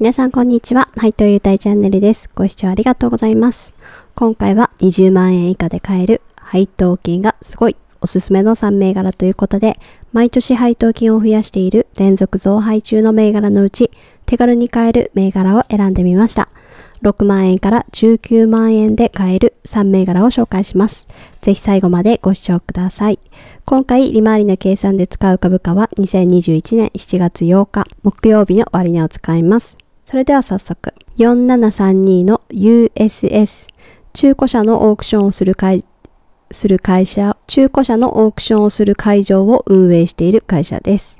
皆さんこんにちは。内藤優太チャンネルです。ご視聴ありがとうございます。今回は20万円以下で買える配当金がすごいおすすめの3銘柄ということで、毎年配当金を増やしている連続増配中の銘柄のうち、手軽に買える銘柄を選んでみました。6万円から19万円で買える3銘柄を紹介します。ぜひ最後までご視聴ください。今回、利回りの計算で使う株価は2021年7月8日、木曜日の終値を使います。それでは早速、4732の USS 中古車のオークションをする会する会社、中古車のオークションをする会場を運営している会社です。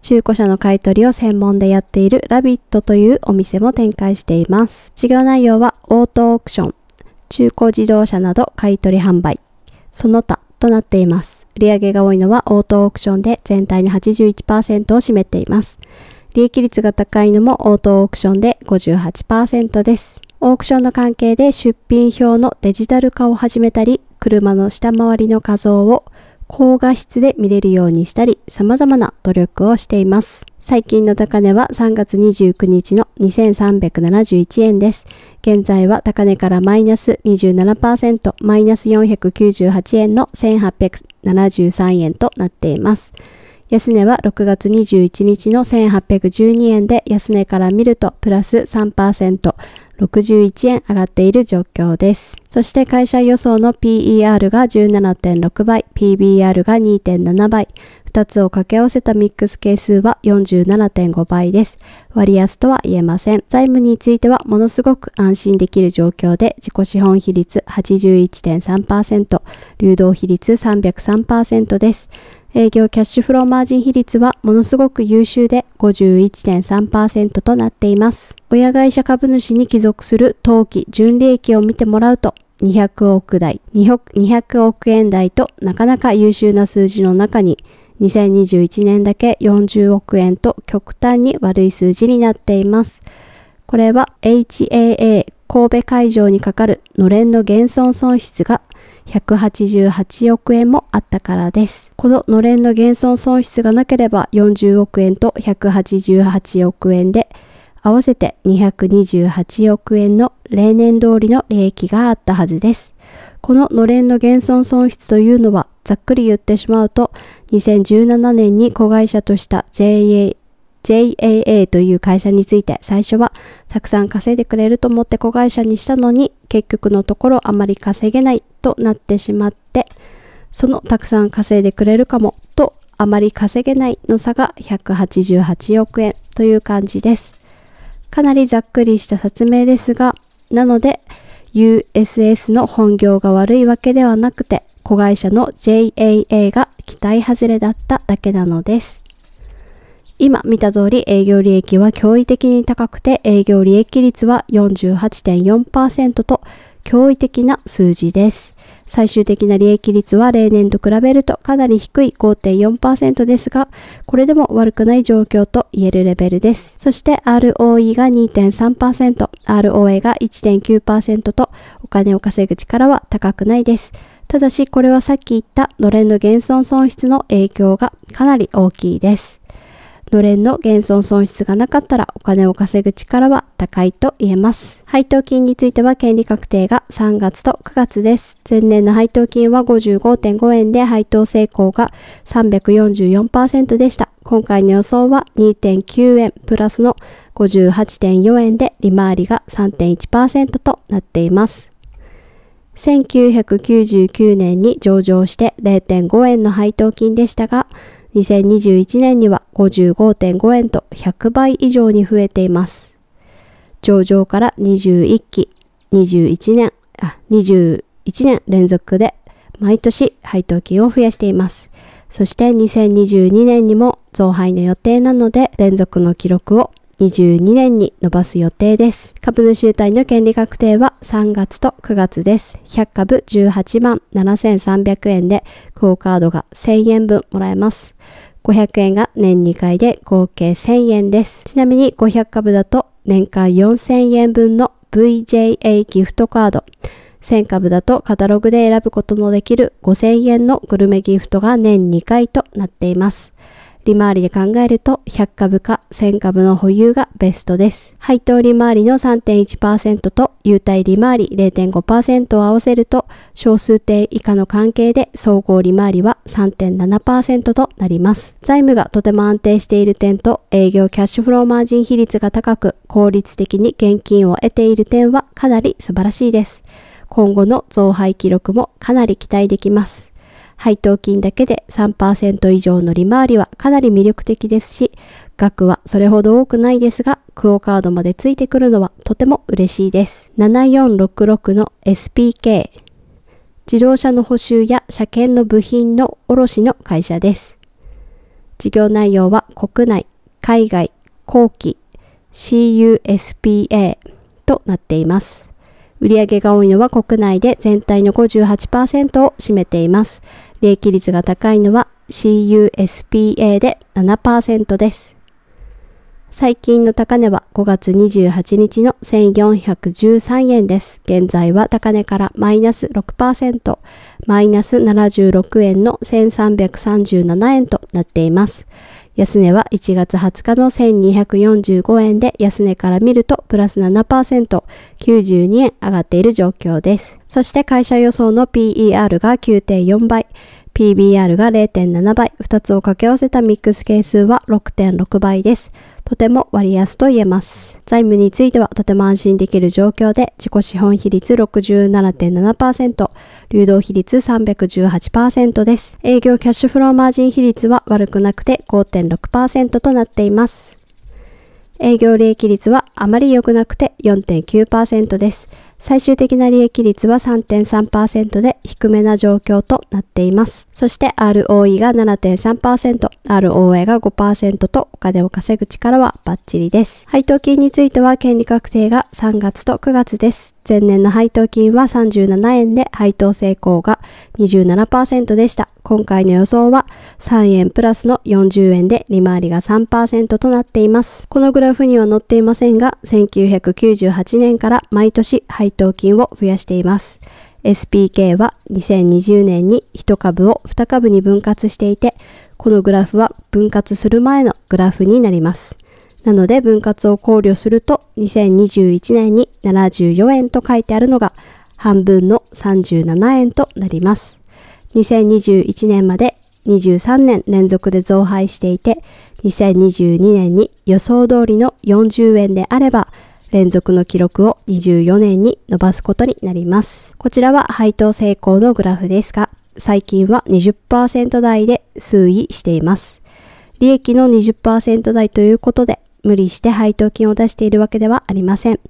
中古車の買取を専門でやっているラビットというお店も展開しています。事業内容はオートオークション、中古自動車など買取販売、その他となっています。売上が多いのはオートオークションで全体の81%を占めています。利益率が高いのもオートオークションで58%です。オークションの関係で出品表のデジタル化を始めたり、車の下回りの画像を高画質で見れるようにしたり、様々な努力をしています。最近の高値は3月29日の2371円です。現在は高値からマイナス27%、マイナス498円の1873円となっています。安値は6月21日の1812円で安値から見るとプラス3%、61円上がっている状況です。そして会社予想の PER が17.6倍、PBR が2.7倍、2つを掛け合わせたミックス係数は47.5倍です。割安とは言えません。財務についてはものすごく安心できる状況で、自己資本比率81.3%、流動比率303%です。営業キャッシュフローマージン比率はものすごく優秀で51.3%となっています。親会社株主に帰属する当期純利益を見てもらうと200億台、200億円台となかなか優秀な数字の中に2021年だけ40億円と極端に悪い数字になっています。これは HAA 神戸会場にかかるのれんの減損損失が188億円もあったからです。こののれんの減損損失がなければ40億円と188億円で、合わせて228億円の例年通りの利益があったはずです。こののれんの減損損失というのは、ざっくり言ってしまうと、2017年に子会社とした JA JAA という会社について最初はたくさん稼いでくれると思って子会社にしたのに結局のところあまり稼げないとなってしまってそのたくさん稼いでくれるかもとあまり稼げないの差が188億円という感じです。かなりざっくりした説明ですが、なので USS の本業が悪いわけではなくて、子会社の JAA が期待外れだっただけなのです。今見た通り営業利益は驚異的に高くて営業利益率は48.4%と驚異的な数字です。最終的な利益率は例年と比べるとかなり低い5.4%ですが、これでも悪くない状況と言えるレベルです。そして ROE が2.3%、ROA が1.9%とお金を稼ぐ力は高くないです。ただしこれはさっき言ったのれんの減損損失の影響がかなり大きいです。ドレンの減損損失がなかったらお金を稼ぐ力は高いと言えます。配当金については権利確定が3月と9月です。前年の配当金は55.5円で配当成功が344%でした。今回の予想は2.9円プラスの58.4円で利回りが3.1%となっています。1999年に上場して0.5円の配当金でしたが、2021年には55.5円と100倍以上に増えています。上場から21期、21年、あ、21年連続で毎年配当金を増やしています。そして2022年にも増配の予定なので連続の記録を2022年に伸ばす予定です。株主優待の権利確定は3月と9月です。100株18万7300円で、クオカードが1000円分もらえます。500円が年2回で合計1000円です。ちなみに500株だと年間4000円分の VJA ギフトカード、1000株だとカタログで選ぶことのできる5000円のグルメギフトが年2回となっています。利回りで考えると100株か1000株の保有がベストです。配当利回りの3.1%と優待利回り0.5%を合わせると小数点以下の関係で総合利回りは3.7%となります。財務がとても安定している点と営業キャッシュフローマージン比率が高く効率的に現金を得ている点はかなり素晴らしいです。今後の増配記録もかなり期待できます。配当金だけで3%以上の利回りはかなり魅力的ですし、額はそれほど多くないですが、クオカードまでついてくるのはとても嬉しいです。7466の SPK 自動車の補修や車検の部品の卸の会社です。事業内容は国内、海外、後期、CUSPA となっています。売上が多いのは国内で全体の58%を占めています。利益率が高いのは CUSPA で7%です。最近の高値は5月28日の1413円です。現在は高値からマイナス6%、マイナス76円の1337円となっています。安値は1月20日の1245円で安値から見るとプラス7%、92円上がっている状況です。そして会社予想の PER が9.4倍。PBR が0.7倍、2つを掛け合わせたミックス係数は6.6倍です。とても割安と言えます。財務についてはとても安心できる状況で、自己資本比率67.7%、流動比率318%です。営業キャッシュフローマージン比率は悪くなくて5.6%となっています。営業利益率はあまり良くなくて4.9%です。最終的な利益率は3.3%で低めな状況となっています。そして ROE が7.3%、ROA が5%とお金を稼ぐ力はバッチリです。配当金については権利確定が3月と9月です。前年の配当金は37円で配当成功が27%でした。今回の予想は3円プラスの40円で利回りが3%となっています。このグラフには載っていませんが、1998年から毎年配当金を増やしています。SPK は2020年に1株を2株に分割していて、このグラフは分割する前のグラフになります。なので分割を考慮すると2021年に74円と書いてあるのが半分の37円となります。2021年まで23年連続で増配していて2022年に予想通りの40円であれば連続の記録を24年に伸ばすことになります。こちらは配当成功のグラフですが、最近は20%台で推移しています。利益の20%台ということで、無理して配当金を出しているわけではありません。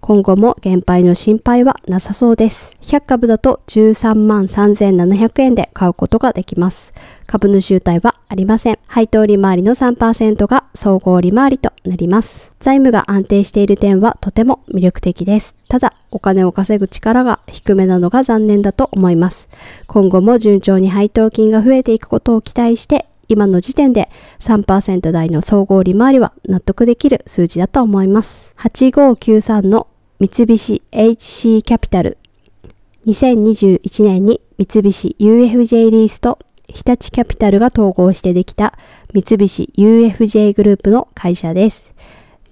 今後も減配の心配はなさそうです。100株だと13万3700円で買うことができます。株主優待はありません。配当利回りの3%が総合利回りとなります。財務が安定している点はとても魅力的です。ただ、お金を稼ぐ力が低めなのが残念だと思います。今後も順調に配当金が増えていくことを期待して今の時点で3%台の総合利回りは納得できる数字だと思います。8593の三菱 HC キャピタル2021年に三菱 UFJ リースと日立キャピタルが統合してできた三菱 UFJ グループの会社です。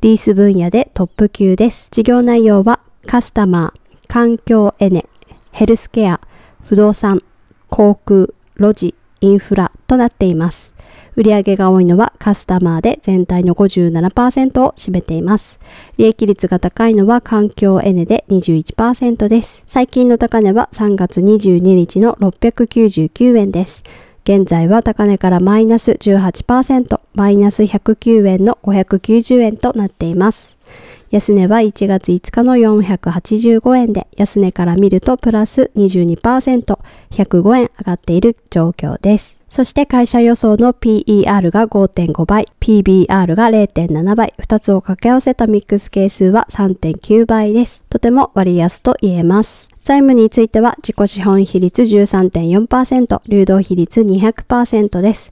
リース分野でトップ級です。事業内容はカスタマー、環境エネ、ヘルスケア、不動産、航空、路地、インフラとなっています。売上が多いのはカスタマーで全体の57%を占めています。利益率が高いのは環境エネで21%です。最近の高値は3月22日の699円です。現在は高値からマイナス18%、マイナス109円の590円となっています。安値は1月5日の485円で、安値から見るとプラス22%、105円上がっている状況です。そして会社予想の PER が5.5倍、PBR が0.7倍、2つを掛け合わせたミックス係数は3.9倍です。とても割安と言えます。財務については自己資本比率13.4%、流動比率200%です。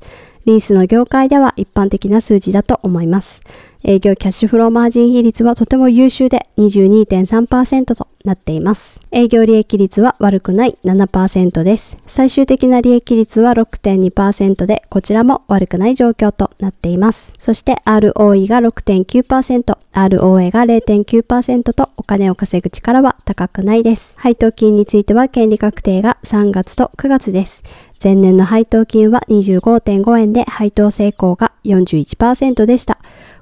リースの業界では一般的な数字だと思います。営業キャッシュフローマージン比率はとても優秀で22.3%となっています。営業利益率は悪くない7%です。最終的な利益率は6.2%で、こちらも悪くない状況となっています。そして ROE が6.9%、ROA が0.9%とお金を稼ぐ力は高くないです。配当金については権利確定が3月と9月です。前年の配当金は25.5円で配当成功が41%でした。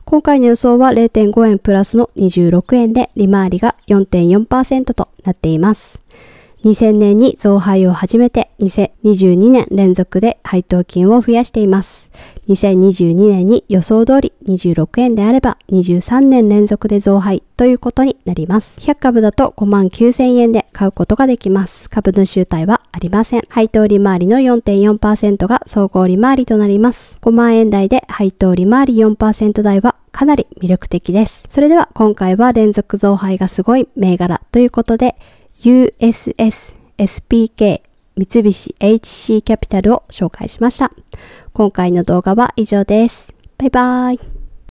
今回の予想は0.5円プラスの26円で利回りが4.4%となっています。2000年に増配を始めて2022年連続で配当金を増やしています。2022年に予想通り26円であれば23年連続で増配ということになります。100株だと5万9000円で買うことができます。株主優待はありません。配当利回りの4.4%が総合利回りとなります。5万円台で配当利回り4%台はかなり魅力的です。それでは今回は連続増配がすごい銘柄ということで USS、SPK、三菱 HC キャピタルを紹介しました。今回の動画は以上です。バイバイ。